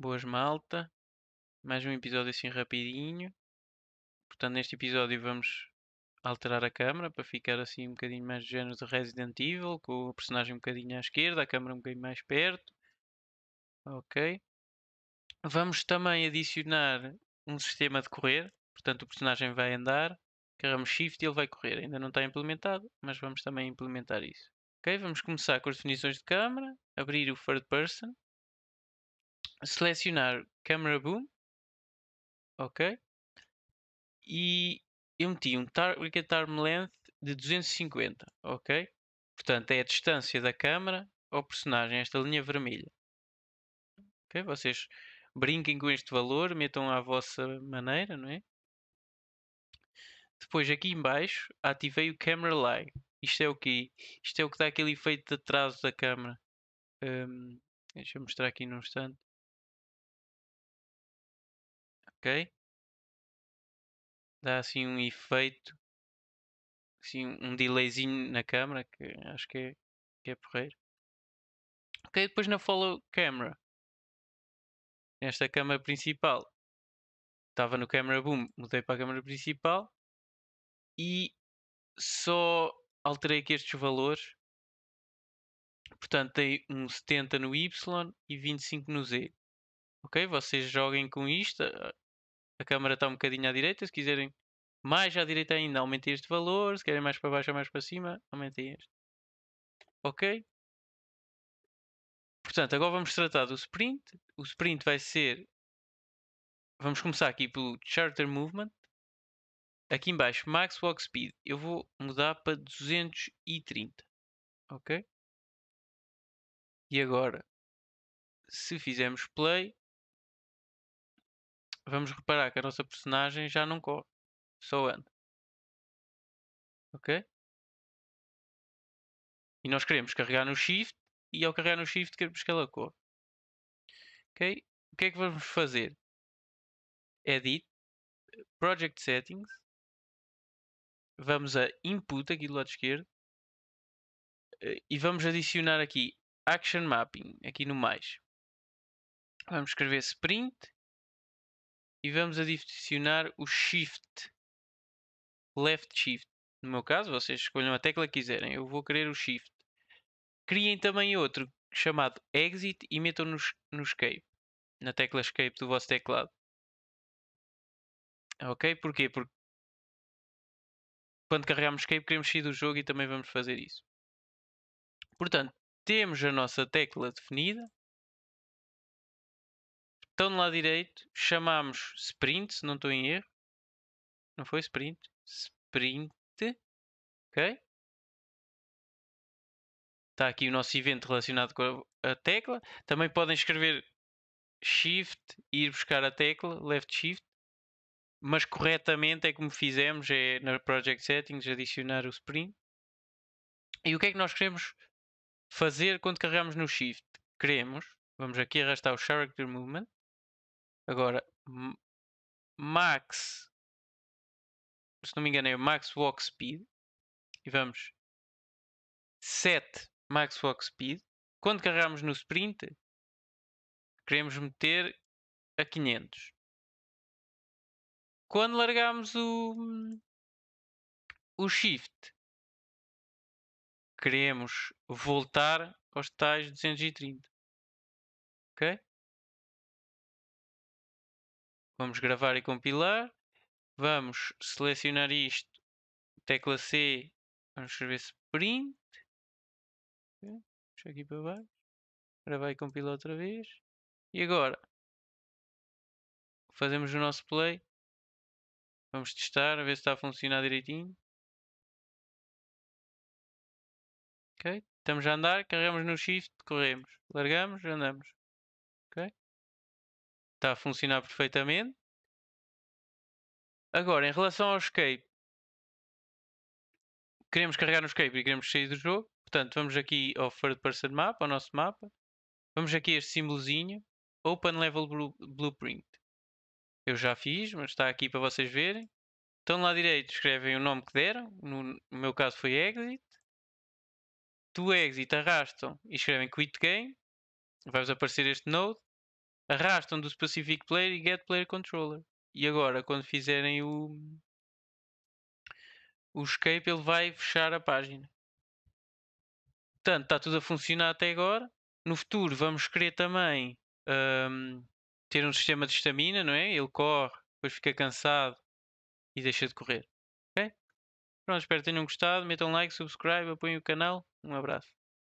Boas malta, mais um episódio assim rapidinho. Portanto, neste episódio vamos alterar a câmera para ficar assim um bocadinho mais de género de Resident Evil, com o personagem um bocadinho à esquerda, a câmera um bocadinho mais perto. Ok. Vamos também adicionar um sistema de correr, portanto o personagem vai andar, carregamos Shift e ele vai correr. Ainda não está implementado, mas vamos também implementar isso. Ok, vamos começar com as definições de câmera, abrir o third person, selecionar Camera Boom, ok? E eu meti um Target Arm Length de 250, ok? Portanto, é a distância da câmera ao personagem, esta linha vermelha. Ok? Vocês brinquem com este valor, metam à vossa maneira, não é? Depois aqui embaixo ativei o Camera Lag. Isto é o que? Isto é o que dá aquele efeito de atraso da câmera. Um, deixa eu mostrar aqui num instante ok? Dá assim um efeito, assim um delayzinho na câmera, que acho que é, que é porreiro. Ok, depois na follow camera, nesta câmera principal, estava no camera boom, mudei para a câmera principal e só alterei aqui estes valores. Portanto, tem um 70 no Y e 25 no Z. Ok? Vocês joguem com isto, ah, a câmara está um bocadinho à direita, se quiserem mais à direita ainda, aumentem este valor, se querem mais para baixo ou mais para cima, aumentem este. Ok? Portanto, agora vamos tratar do sprint. O sprint vai ser... Vamos começar aqui pelo Charter Movement. Aqui embaixo, Max Walk Speed. Eu vou mudar para 230. Ok? E agora, se fizermos play, vamos reparar que a nossa personagem já não corre, só anda. Ok? E nós queremos carregar no Shift e ao carregar no Shift queremos que ela corra. Ok? O que é que vamos fazer? Edit, Project Settings, vamos a Input aqui do lado esquerdo eh, e vamos adicionar aqui Action Mapping, aqui no mais. Vamos escrever Sprint e vamos adicionar o Shift. Left Shift. No meu caso, vocês escolham a tecla que quiserem. Eu vou querer o Shift. Criem também outro chamado Exit e metam no, no Escape. Na tecla Escape do vosso teclado. Ok? Porquê? Porque quando carregamos Escape queremos sair do jogo e também vamos fazer isso. Portanto, temos a nossa tecla definida. Então, lá lado direito, chamámos sprint, se não estou em erro. Não foi sprint? Sprint. Ok? Está aqui o nosso evento relacionado com a tecla. Também podem escrever shift, ir buscar a tecla, left shift. Mas corretamente é como fizemos, é na Project Settings adicionar o sprint. E o que é que nós queremos fazer quando carregamos no shift? Queremos, vamos aqui arrastar o Character Movement Agora, max, se não me engano, é max walk speed. E vamos 7 max walk speed. Quando carregamos no sprint, queremos meter a 500. Quando largamos o, o shift, queremos voltar aos tais 230. Ok? Vamos gravar e compilar. Vamos selecionar isto. Tecla C. Vamos escrever print. Deixa aqui para baixo. Gravar e compilar outra vez. E agora? Fazemos o nosso play. Vamos testar, a ver se está a funcionar direitinho. Ok, estamos a andar, carregamos no shift, corremos, largamos, andamos. Está a funcionar perfeitamente. Agora, em relação ao escape, queremos carregar no escape e queremos sair do jogo. Portanto, vamos aqui ao third person map, ao nosso mapa. Vamos aqui a este símbolozinho, Open Level Blueprint. Eu já fiz, mas está aqui para vocês verem. Então, lá direito, escrevem o nome que deram. No meu caso foi Exit. Do Exit, arrastam e escrevem Quit Game. Vai-vos aparecer este node arrastam do specific player e get player controller. E agora, quando fizerem o, o escape, ele vai fechar a página. Portanto, está tudo a funcionar até agora. No futuro, vamos querer também um, ter um sistema de estamina, não é? Ele corre, depois fica cansado e deixa de correr. Ok? Pronto, espero que tenham gostado. Metam like, subscribe, apoiem o canal. Um abraço.